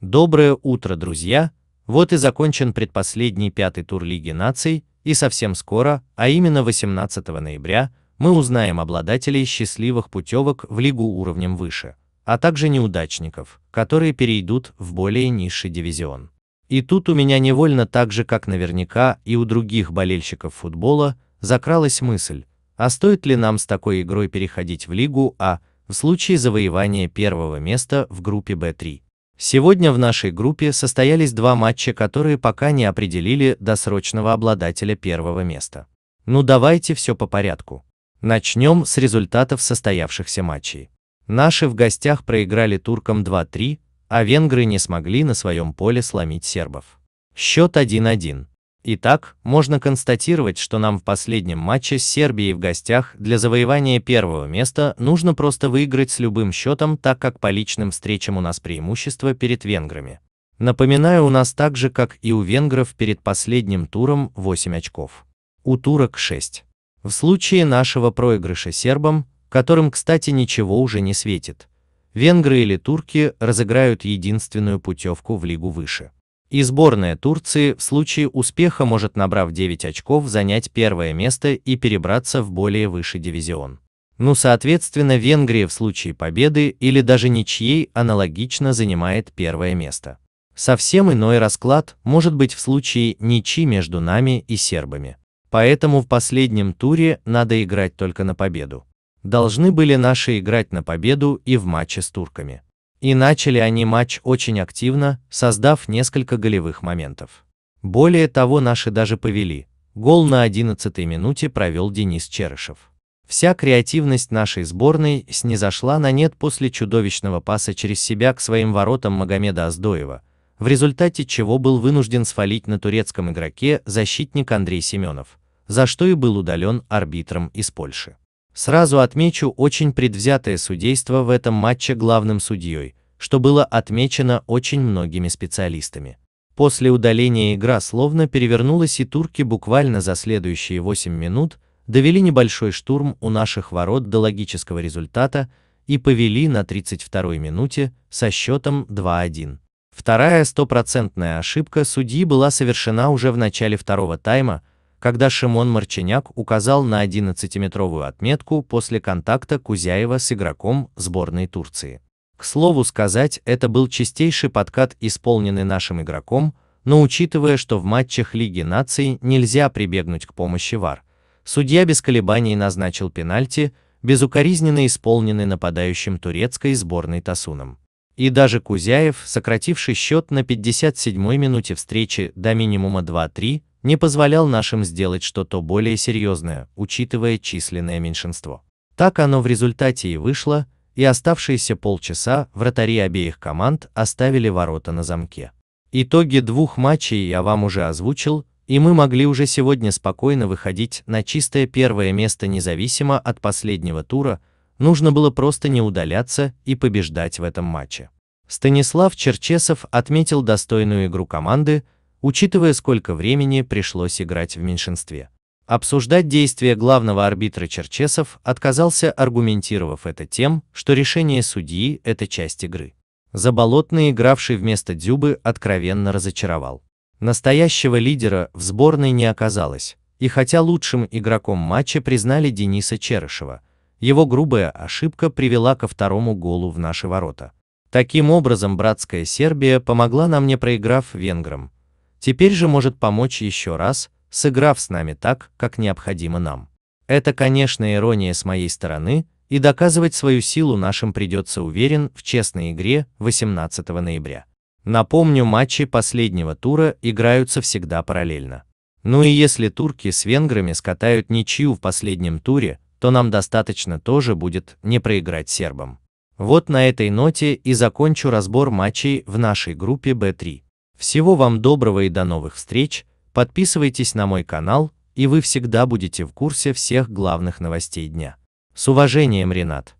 Доброе утро, друзья! Вот и закончен предпоследний пятый тур Лиги наций, и совсем скоро, а именно 18 ноября, мы узнаем обладателей счастливых путевок в Лигу уровнем выше, а также неудачников, которые перейдут в более низший дивизион. И тут у меня невольно так же, как наверняка и у других болельщиков футбола, закралась мысль, а стоит ли нам с такой игрой переходить в Лигу А в случае завоевания первого места в группе Б3? Сегодня в нашей группе состоялись два матча, которые пока не определили досрочного обладателя первого места. Ну давайте все по порядку. Начнем с результатов состоявшихся матчей. Наши в гостях проиграли туркам 2-3, а венгры не смогли на своем поле сломить сербов. Счет 1-1. Итак, можно констатировать, что нам в последнем матче с Сербией в гостях для завоевания первого места нужно просто выиграть с любым счетом, так как по личным встречам у нас преимущество перед венграми. Напоминаю, у нас так же, как и у венгров перед последним туром 8 очков. У турок 6. В случае нашего проигрыша сербам, которым, кстати, ничего уже не светит, венгры или турки разыграют единственную путевку в лигу выше. И сборная Турции в случае успеха может, набрав 9 очков, занять первое место и перебраться в более высший дивизион. Ну, соответственно, Венгрия в случае победы или даже ничьей аналогично занимает первое место. Совсем иной расклад может быть в случае ничьи между нами и сербами. Поэтому в последнем туре надо играть только на победу. Должны были наши играть на победу и в матче с турками. И начали они матч очень активно, создав несколько голевых моментов. Более того, наши даже повели. Гол на 11-й минуте провел Денис Черышев. Вся креативность нашей сборной снизошла на нет после чудовищного паса через себя к своим воротам Магомеда Аздоева, в результате чего был вынужден свалить на турецком игроке защитник Андрей Семенов, за что и был удален арбитром из Польши. Сразу отмечу очень предвзятое судейство в этом матче главным судьей, что было отмечено очень многими специалистами. После удаления игра словно перевернулась и турки буквально за следующие 8 минут довели небольшой штурм у наших ворот до логического результата и повели на 32-й минуте со счетом 2-1. Вторая стопроцентная ошибка судьи была совершена уже в начале второго тайма, когда Шимон Марчиняк указал на 11-метровую отметку после контакта Кузяева с игроком сборной Турции. К слову сказать, это был чистейший подкат, исполненный нашим игроком, но учитывая, что в матчах Лиги наций нельзя прибегнуть к помощи ВАР, судья без колебаний назначил пенальти, безукоризненно исполненный нападающим турецкой сборной Тасуном. И даже Кузяев, сокративший счет на 57-й минуте встречи до минимума 2-3, не позволял нашим сделать что-то более серьезное, учитывая численное меньшинство. Так оно в результате и вышло, и оставшиеся полчаса вратари обеих команд оставили ворота на замке. Итоги двух матчей я вам уже озвучил, и мы могли уже сегодня спокойно выходить на чистое первое место независимо от последнего тура, нужно было просто не удаляться и побеждать в этом матче. Станислав Черчесов отметил достойную игру команды, учитывая сколько времени пришлось играть в меньшинстве. Обсуждать действия главного арбитра Черчесов отказался, аргументировав это тем, что решение судьи – это часть игры. Заболотный, игравший вместо Дзюбы, откровенно разочаровал. Настоящего лидера в сборной не оказалось, и хотя лучшим игроком матча признали Дениса Черышева, его грубая ошибка привела ко второму голу в наши ворота. Таким образом, братская Сербия помогла нам не проиграв венграм, теперь же может помочь еще раз, сыграв с нами так, как необходимо нам. Это, конечно, ирония с моей стороны, и доказывать свою силу нашим придется уверен в честной игре 18 ноября. Напомню, матчи последнего тура играются всегда параллельно. Ну и если турки с венграми скатают ничью в последнем туре, то нам достаточно тоже будет не проиграть сербам. Вот на этой ноте и закончу разбор матчей в нашей группе B3. Всего вам доброго и до новых встреч, подписывайтесь на мой канал, и вы всегда будете в курсе всех главных новостей дня. С уважением, Ренат.